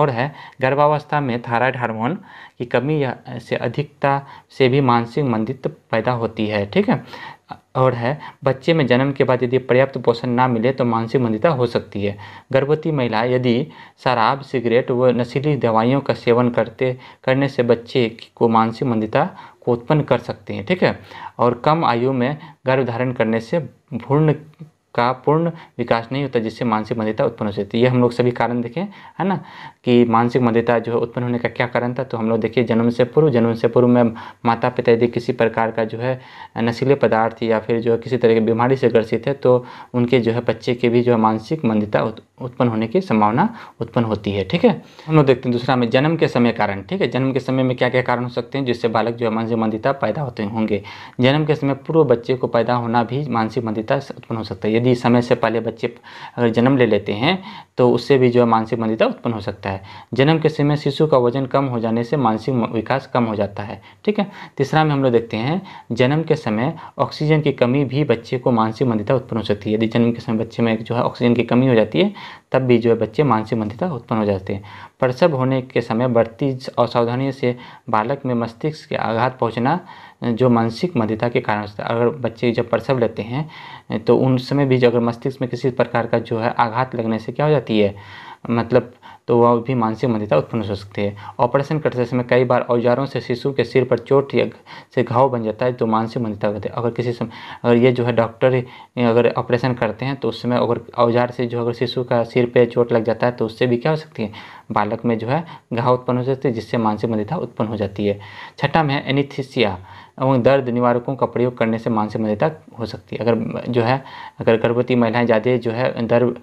Speaker 1: और है गर्भावस्था में थायराइड हार्मोन की कमी से अधिकता से भी मानसिक मंदित पैदा होती है ठीक है और है बच्चे में जन्म के बाद यदि पर्याप्त पोषण ना मिले तो मानसिक मंदिता हो सकती है गर्भवती महिला यदि शराब सिगरेट व नशीली दवाइयों का सेवन करते करने से बच्चे को मानसिक मंदिता को उत्पन्न कर सकते हैं ठीक है और कम आयु में गर्भ धारण करने से भ्रूण का पूर्ण विकास नहीं होता जिससे मानसिक मंदिरता उत्पन्न हो सकती है ये हम लोग सभी कारण देखें है ना कि मानसिक मंदिरता जो है उत्पन्न होने का क्या कारण था तो हम लोग देखिए जन्म से पूर्व जन्म से पूर्व में माता पिता यदि किसी प्रकार का जो है नशीले पदार्थ या फिर जो है किसी तरह की बीमारी से ग्रसित है तो उनके जो है बच्चे के भी जो है मानसिक मंदिरता उत्पन्न होने की संभावना उत्पन्न होती है ठीक है हम लोग देखते हैं दूसरा में जन्म के समय कारण ठीक है जन्म के समय में क्या क्या कारण हो सकते हैं जिससे बालक जो है मानसिक मंदिता पैदा होते होंगे जन्म के समय पूर्व बच्चे को पैदा होना भी मानसिक मंदिता उत्पन्न हो सकता है यदि समय से पहले बच्चे अगर जन्म ले लेते हैं तो उससे भी जो है मानसिक मंदिता उत्पन्न हो सकता है जन्म के समय शिशु का वजन कम हो जाने से मानसिक विकास कम हो जाता है ठीक है तीसरा में हम लोग देखते हैं जन्म के समय ऑक्सीजन की कमी भी बच्चे को मानसिक मंदिता उत्पन्न हो सकती है यदि जन्म के समय बच्चे में जो है ऑक्सीजन की कमी हो जाती है तब भी जो है बच्चे मानसिक मंदिरता उत्पन्न हो जाते हैं प्रसव होने के समय बढ़ती असावधानी से बालक में मस्तिष्क के आघात पहुंचना जो मानसिक मंदिरता के कारण होता है अगर बच्चे जब प्रसव लेते हैं तो उन समय भी जो अगर मस्तिष्क में किसी प्रकार का जो है आघात लगने से क्या हो जाती है मतलब तो वह भी मानसिक मंदिरता उत्पन्न हो सकती है ऑपरेशन करते समय कई बार औजारों से शिशु के सिर पर चोट या से घाव बन जाता है तो मानसिक मंदिरता होती है अगर किसी समय अगर ये जो है डॉक्टर अगर ऑपरेशन करते हैं तो उस समय अगर औजार से जो अगर शिशु का सिर पर चोट लग जाता है तो उससे भी क्या हो सकती है बालक में जो है घाव उत्पन्न हो सकती है जिससे मानसिक मंदिरता उत्पन्न हो जाती है छठा में है एनिथिसिया एवं दर्द निवारकों का प्रयोग करने से मानसिक मध्यता हो सकती है अगर जो है अगर गर्भवती महिलाएं ज़्यादा जो है दर्द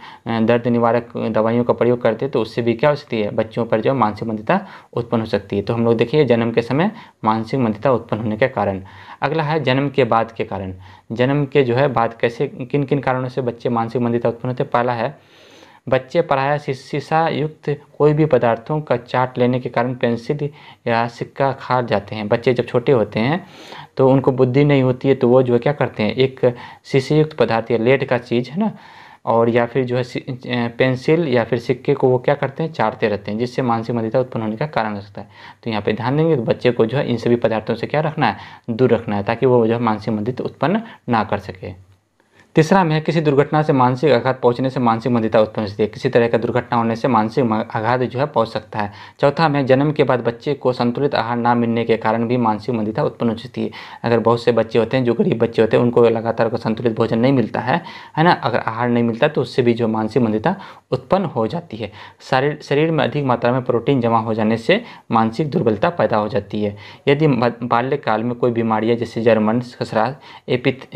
Speaker 1: दर्द निवारक दवाइयों का प्रयोग करते तो उससे भी क्या हो सकती है बच्चों पर जो मानसिक मध्यता उत्पन्न हो सकती है तो हम लोग देखिए जन्म के समय मानसिक मंदता उत्पन्न होने के कारण अगला है जन्म के बाद के कारण जन्म के जो है बाद कैसे किन किन कारणों से बच्चे मानसिक मध्यता उत्पन्न होते पहला है बच्चे पढ़ाया शीशा युक्त कोई भी पदार्थों का चाट लेने के कारण पेंसिल या सिक्का खा जाते हैं बच्चे जब छोटे होते हैं तो उनको बुद्धि नहीं होती है तो वो जो है क्या करते हैं एक शीशे युक्त पदार्थ या लेड का चीज़ है ना और या फिर जो है पेंसिल या फिर सिक्के को वो क्या करते हैं चाटते रहते हैं जिससे मानसिक मदिता उत्पन्न होने का कारण हो सकता है तो यहाँ पे ध्यान देंगे तो बच्चे को जो है इन सभी पदार्थों से क्या रखना है दूर रखना है ताकि वो जो है मानसिक मदित उत्पन्न ना कर सके तीसरा में है किसी दुर्घटना से मानसिक आघात पहुंचने से मानसिक मंदिता उत्पन्न होती है किसी तरह का दुर्घटना होने से मानसिक आघात जो है पहुंच सकता है चौथा में जन्म के बाद बच्चे को संतुलित आहार ना मिलने के कारण भी मानसिक मंदिता उत्पन्न हो सकती है अगर बहुत से बच्चे होते हैं जो गरीब बच्चे होते हैं उनको लगातार संतुलित भोजन नहीं मिलता है है ना अगर आहार नहीं मिलता तो उससे भी जो मानसिक मंदिता उत्पन्न हो जाती है शरीर शरीर में अधिक मात्रा में प्रोटीन जमा हो जाने से मानसिक दुर्बलता पैदा हो जाती है यदि बाल्यकाल में कोई बीमारियाँ जैसे जर्मन खसरा एपिथ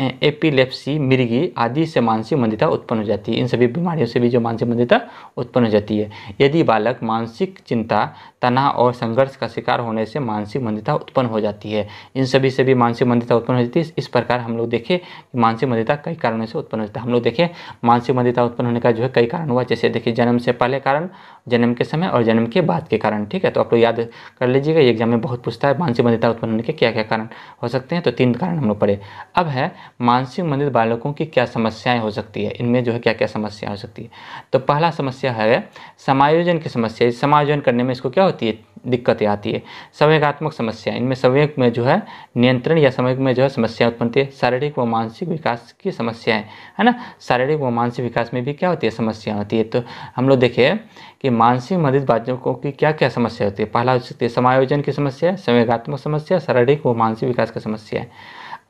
Speaker 1: एपिलेप्सी मिर्गी आदि से मानसिक मंदिता उत्पन्न हो जाती है इन सभी बीमारियों से भी जो मानसिक मंदिता उत्पन्न हो जाती है यदि बालक मानसिक चिंता तनाव और संघर्ष का शिकार होने से मानसिक मंदिता उत्पन्न हो जाती है इन सभी से भी मानसिक मंदिता उत्पन्न हो जाती है इस प्रकार हम लोग देखें मानसिक मंदिता कई कारणों से उत्पन्न हो है हम लोग देखें मानसिक मंदिता उत्पन्न होने का जो है कई कारण हुआ जैसे देखिए जन्म से पहले कारण जन्म के समय और जन्म के बाद के कारण ठीक है तो आप लोग याद कर लीजिएगा ये एग्जाम में बहुत पूछता है मानसिक मंदिता उत्पन्न होने के क्या क्या कारण हो सकते हैं तो तीन कारण हम लोग पढ़े अब है मानसिक मंदित बालकों की क्या समस्याएँ हो सकती है इनमें जो है क्या क्या समस्या हो सकती है तो पहला समस्या है समायोजन की समस्या समायोजन करने में इसको क्या होती है दिक्कतें आती है संवेगात्मक समस्या इनमें संवेग में जो है नियंत्रण या संवेग में जो है समस्या उत्पन्न होती है शारीरिक व मानसिक विकास की समस्या है है ना शारीरिक व मानसिक विकास में भी क्या होती है समस्या होती है तो हम लोग देखें कि मानसिक मदित बाधकों की क्या क्या समस्या होती है पहला हो सकती है समायोजन की समस्या संवेगात्मक समस्या शारीरिक व मानसिक विकास की समस्या है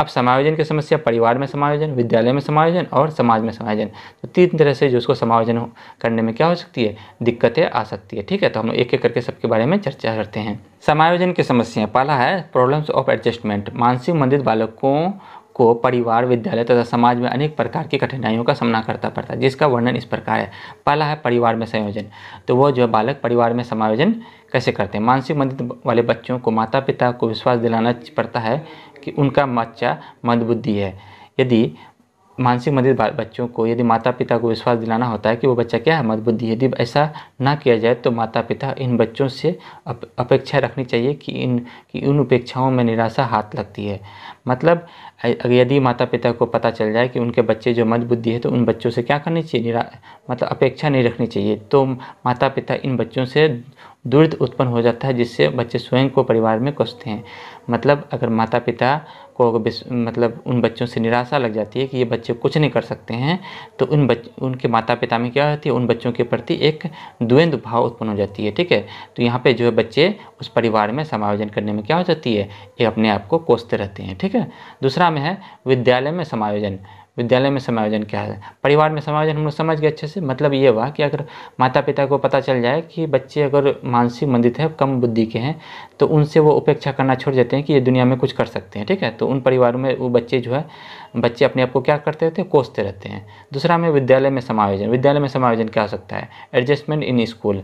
Speaker 1: अब समायोजन की समस्या परिवार में समायोजन विद्यालय में समायोजन और समाज में समायोजन तो तीन तरह से जो उसको समायोजन करने में क्या हो सकती है दिक्कतें आ सकती है ठीक है तो हम एक एक करके सबके बारे में चर्चा करते हैं समायोजन की समस्या पहला है प्रॉब्लम्स ऑफ एडजस्टमेंट मानसिक मंदिर बालकों को परिवार विद्यालय तथा समाज में अनेक प्रकार की कठिनाइयों का सामना करता पड़ता है जिसका वर्णन इस प्रकार है पहला है परिवार में संयोजन तो वो जो है बालक परिवार में समायोजन कैसे करते हैं मानसिक मंदिर वाले बच्चों को माता पिता को विश्वास दिलाना पड़ता है कि उनका बच्चा मंदबुद्धि है यदि मानसिक मदद बच्चों को यदि माता पिता को विश्वास दिलाना होता है कि वो बच्चा क्या है मदबुद्धि यदि ऐसा ना किया जाए तो माता पिता इन बच्चों से अप, अपेक्षा रखनी चाहिए कि इन कि उन अपेक्षाओं में निराशा हाथ लगती है मतलब यदि माता पिता को पता चल जाए कि उनके बच्चे जो बुद्धि है तो उन बच्चों से क्या करनी चाहिए निरा मतलब अपेक्षा नहीं रखनी चाहिए तो माता पिता इन बच्चों से दुर्द उत्पन्न हो जाता है जिससे बच्चे स्वयं को परिवार में कसते हैं मतलब अगर माता पिता को मतलब उन बच्चों से निराशा लग जाती है कि ये बच्चे कुछ नहीं कर सकते हैं तो उन बच उनके माता पिता में क्या होती है उन बच्चों के प्रति एक द्वेंद्व भाव उत्पन्न हो जाती है ठीक है तो यहाँ पे जो है बच्चे उस परिवार में समायोजन करने में क्या हो जाती है ये अपने आप को कोसते रहते हैं ठीक है दूसरा में है विद्यालय में समायोजन विद्यालय में समायोजन क्या है परिवार में समायोजन हम लोग समझ गए अच्छे से मतलब ये हुआ कि अगर माता पिता को पता चल जाए कि बच्चे अगर मानसिक मंदित है कम बुद्धि के हैं तो उनसे वो उपेक्षा करना छोड़ देते हैं कि ये दुनिया में कुछ कर सकते हैं ठीक है तो उन परिवारों में वो बच्चे जो है बच्चे अपने आप को क्या करते रहते हैं कोसते रहते हैं दूसरा में विद्यालय में समायोजन विद्यालय में समायोजन क्या हो सकता है एडजस्टमेंट इन स्कूल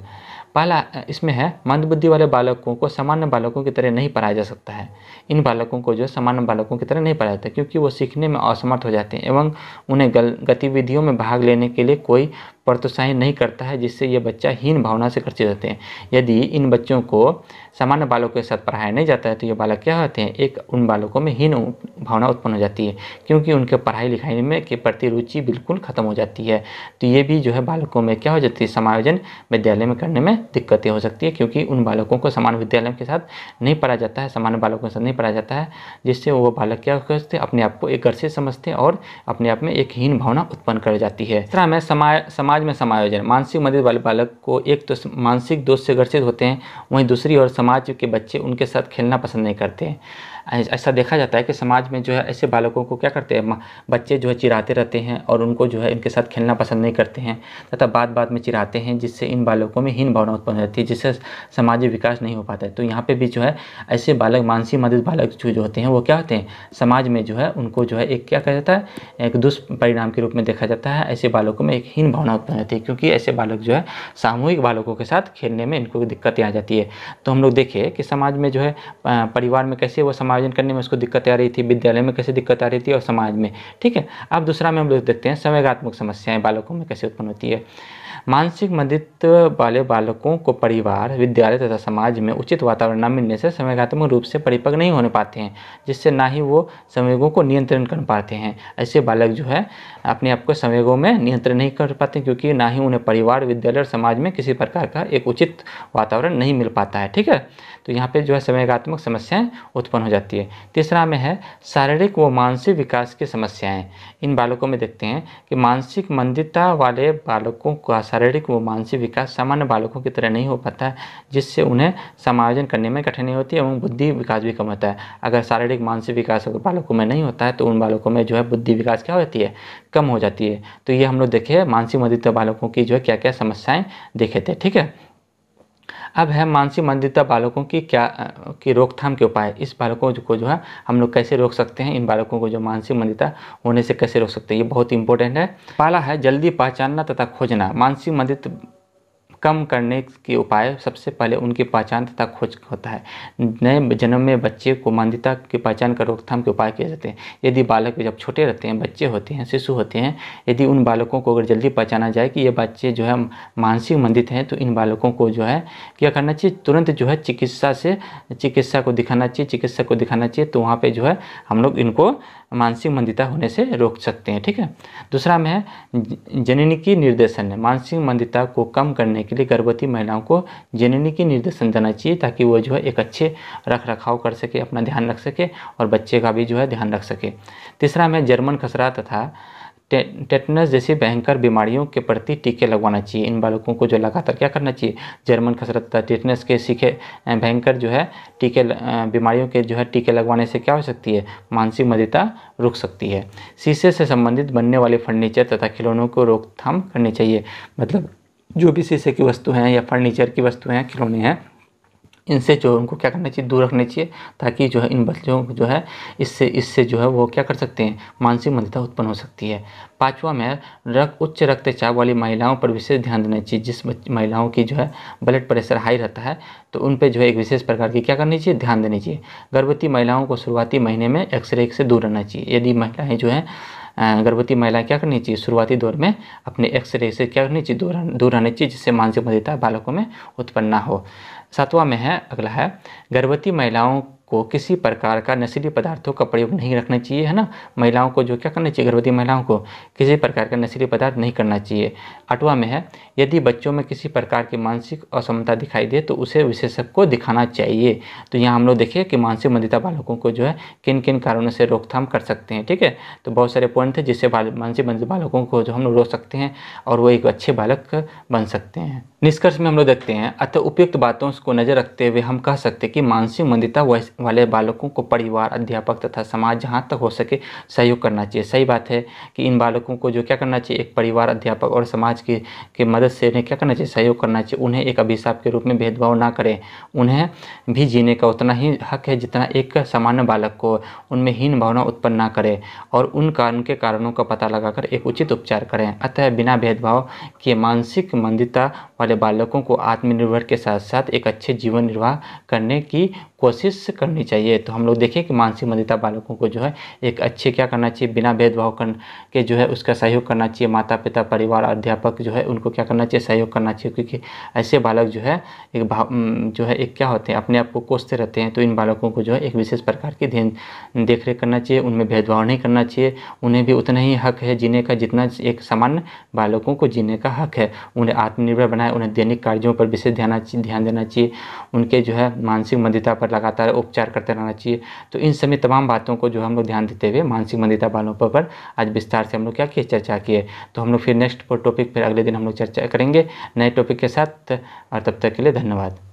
Speaker 1: पहला इसमें है मंदबुद्धि वाले बालकों को सामान्य बालकों की तरह नहीं पढ़ाया जा सकता है इन बालकों को जो सामान्य बालकों की तरह नहीं पढ़ाया जाता क्योंकि वो सीखने में असमर्थ हो जाते हैं एवं उन्हें गतिविधियों में भाग लेने के लिए कोई प्रोत्साहित तो नहीं करता है जिससे ये बच्चा हीन भावना से खर्चित होते हैं यदि इन बच्चों को सामान्य बालकों के साथ पढ़ाया नहीं जाता है तो ये बालक क्या होते हैं एक उन बालकों में हीन भावना उत्पन्न हो जाती है क्योंकि उनके पढ़ाई लिखाई में के प्रति रुचि बिल्कुल ख़त्म हो जाती है तो ये भी जो है बालकों में क्या हो जाती है समायोजन विद्यालय में करने में दिक्कतें हो सकती है क्योंकि उन बालकों को समान विद्यालय के साथ नहीं पढ़ा जाता है सामान्य बालकों के साथ नहीं पढ़ा जाता है जिससे वो बालक क्या करते अपने आप को एक गर्षित समझते हैं और अपने आप में एक हीन भावना उत्पन्न कर जाती है तीसरा में समाज समाज में समायोजन मानसिक मदद वाले बालक को एक तो मानसिक दोष से ग्रसित होते हैं वहीं दूसरी ओर समाज के बच्चे उनके साथ खेलना पसंद नहीं करते हैं ऐसा देखा जाता है कि समाज में जो है ऐसे बालकों को क्या करते हैं बच्चे जो है चिराते रहते हैं और उनको जो है इनके साथ खेलना पसंद नहीं करते हैं तथा बात बात में चिराते हैं जिससे इन बालकों में हीन भावना उत्पन्न रहती है जिससे सामाजिक विकास नहीं हो पाता है तो यहाँ पर भी जो है ऐसे बालक मानसिक मदद बालक जो जो होते हैं वो क्या होते हैं समाज में जो है उनको जो है एक क्या कहा जाता है एक दुष्परिणाम के रूप में देखा जाता है ऐसे बालकों में एक हीन भावना उत्पन्न रहती है क्योंकि ऐसे बालक जो है सामूहिक बालकों के साथ खेलने में इनको दिक्कतें आ जाती है तो हम लोग देखिए कि समाज में जो है परिवार में कैसे वो समाज आयोजन करने में उसको दिक्कत आ रही थी विद्यालय में कैसे दिक्कत आ रही थी और समाज में ठीक है अब दूसरा में हम लोग देखते हैं संवेगात्मक समस्याएं बालकों में कैसे उत्पन्न होती है मानसिक मंदित्व वाले बालकों को परिवार विद्यालय तथा समाज में उचित वातावरण न मिलने से संवेगात्मक रूप से परिपक्व नहीं होने पाते हैं जिससे ना ही वो संवेगों को नियंत्रण कर पाते हैं ऐसे बालक जो है अपने आप को संवेगों में नियंत्रण नहीं कर पाते क्योंकि ना ही उन्हें परिवार विद्यालय और समाज में किसी प्रकार का एक उचित वातावरण नहीं मिल पाता है ठीक है तो यहाँ पे जो है संवेगात्मक समस्याएं उत्पन्न हो जाती है तीसरा में है शारीरिक व मानसिक विकास की समस्याएं इन बालकों में देखते हैं कि मानसिक मंदिता वाले बालकों का शारीरिक व मानसिक विकास सामान्य बालकों की तरह नहीं हो पाता है जिससे उन्हें समायोजन करने में कठिनाई होती है एवं बुद्धि विकास भी कम होता है अगर शारीरिक मानसिक विकास बालकों में नहीं होता है तो उन बालकों में जो है बुद्धि विकास क्या होती है कम हो जाती है तो ये हम लोग देखे मानसिक मंदिरता बालकों की जो है क्या क्या समस्याएं देखे थे ठीक है अब है मानसिक मंदिरता बालकों की क्या की रोकथाम के उपाय इस बालकों को जो है हम लोग कैसे रोक सकते हैं इन बालकों को जो मानसिक मंदिरता होने से कैसे रोक सकते हैं ये बहुत इंपॉर्टेंट है पहला है जल्दी पहचानना तथा खोजना मानसिक मंदिर कम करने के उपाय सबसे पहले उनकी पहचान तथा खोज होता है नए जन्म में बच्चे को मानदता की पहचान कर रोकथाम के उपाय किए जाते हैं यदि बालक जब छोटे रहते हैं बच्चे होते हैं शिशु होते हैं यदि उन बालकों को अगर जल्दी पहचाना जाए कि ये बच्चे जो है मानसिक मंदित हैं तो इन बालकों को जो है क्या करना चाहिए तुरंत जो है चिकित्सा से चिकित्सा को दिखाना चाहिए चिकित्सा को दिखाना चाहिए तो वहाँ पर जो है हम लोग इनको मानसिक मंदिता होने से रोक सकते हैं ठीक है दूसरा में है जननिकी निर्देशन मानसिक मंदिता को कम करने के लिए गर्भवती महिलाओं को जननिकी निर्देशन देना चाहिए ताकि वो जो है एक अच्छे रख रखाव कर सके अपना ध्यान रख सके और बच्चे का भी जो है ध्यान रख सके तीसरा में जर्मन खसरा तथा टेटनस जैसी भयंकर बीमारियों के प्रति टीके लगवाना चाहिए इन बालकों को जो लगातार क्या करना चाहिए जर्मन कसरत टेटनस के सीखे भयंकर जो है टीके बीमारियों के जो है टीके लगवाने से क्या हो सकती है मानसिक मदिता रुक सकती है शीशे से संबंधित बनने वाले फर्नीचर तथा खिलौनों को रोकथाम करनी चाहिए मतलब जो भी शीशे की वस्तु हैं या फर्नीचर की वस्तु हैं खिलौने हैं इनसे जो उनको क्या करना चाहिए दूर रखना चाहिए ताकि जो है इन बच्चों को जो है इससे इससे जो है वो क्या कर सकते हैं मानसिक मंदता उत्पन्न हो सकती है पाँचवा में रक्त उच्च रक्तचाप वाली महिलाओं पर विशेष ध्यान देना चाहिए जिस महिलाओं की जो है ब्लड प्रेशर हाई रहता है तो उन पर जो है एक विशेष प्रकार की क्या करनी चाहिए ध्यान देनी चाहिए गर्भवती महिलाओं को शुरुआती महीने में एक्सरे से दूर रहना चाहिए यदि महिलाएँ जो हैं गर्भवती महिलाएं क्या करनी चाहिए शुरुआती दौर में अपने एक्सरे से क्या करनी चाहिए दूर रहने चाहिए जिससे मानसिक मदिता बालकों में उत्पन्न ना हो सातवां में है अगला है गर्भवती महिलाओं को किसी प्रकार का नशीली पदार्थों का प्रयोग नहीं रखना चाहिए है ना महिलाओं को जो क्या करना चाहिए गर्भवती महिलाओं को किसी प्रकार का नशीली पदार्थ नहीं करना चाहिए अटवा में है यदि बच्चों में किसी प्रकार की मानसिक असमता दिखाई दे तो उसे विशेषज्ञ को दिखाना चाहिए तो यहाँ हम लोग देखिए कि मानसिक मंदिता बालकों को जो है किन किन कारणों से रोकथाम कर सकते हैं ठीक है तो बहुत सारे पॉइंट थे जिससे मानसिक मंदिर बालकों को जो हम लोग रोक सकते हैं और वो एक अच्छे बालक बन सकते हैं निष्कर्ष में हम लोग देखते हैं अतः उपयुक्त बातों को नजर रखते हुए हम कह सकते हैं कि मानसिक मंदिता वैसे वाले बालकों को परिवार अध्यापक तथा समाज जहाँ तक हो सके सहयोग करना चाहिए सही बात है कि इन बालकों को जो क्या करना चाहिए एक परिवार अध्यापक और समाज की की मदद से उन्हें क्या करना चाहिए सहयोग करना चाहिए उन्हें एक अभिशाप के रूप में भेदभाव ना करें उन्हें भी जीने का उतना ही हक है जितना एक सामान्य बालक को उनमें हीन भावना उत्पन्न ना करें और उन कारण के कारणों का पता लगाकर एक उचित उपचार करें अतः बिना भेदभाव के मानसिक मंदिरता वाले बालकों को आत्मनिर्भर के साथ साथ एक अच्छे जीवन निर्वाह करने की कोशिश करनी चाहिए तो हम लोग देखें कि मानसिक मंदिता बालकों को जो है एक अच्छे क्या करना चाहिए बिना भेदभाव कर के जो है उसका सहयोग करना चाहिए माता पिता परिवार अध्यापक जो है उनको क्या करना चाहिए सहयोग करना चाहिए क्योंकि ऐसे बालक जो है एक भाव जो है एक क्या होते हैं अपने आप को कोसते रहते हैं तो इन बालकों को जो है एक विशेष प्रकार की ध्यान देख रेख करना चाहिए उनमें भेदभाव नहीं करना चाहिए उन्हें भी उतना ही हक है जीने का जितना एक सामान्य बालकों को जीने का हक है उन्हें आत्मनिर्भर बनाए उन्हें दैनिक कार्यों पर विशेष ध्यान ध्यान देना चाहिए उनके जो है मानसिक मंदिता पर लगातार उपचार करते रहना चाहिए तो इन सभी तमाम बातों को जो हम लोग ध्यान देते हुए मानसिक मंदिता वालों पर, पर आज विस्तार से हम लोग क्या किए चर्चा किए तो हम लोग फिर नेक्स्ट टॉपिक फिर अगले दिन हम लोग चर्चा करेंगे नए टॉपिक के साथ और तब तक के लिए धन्यवाद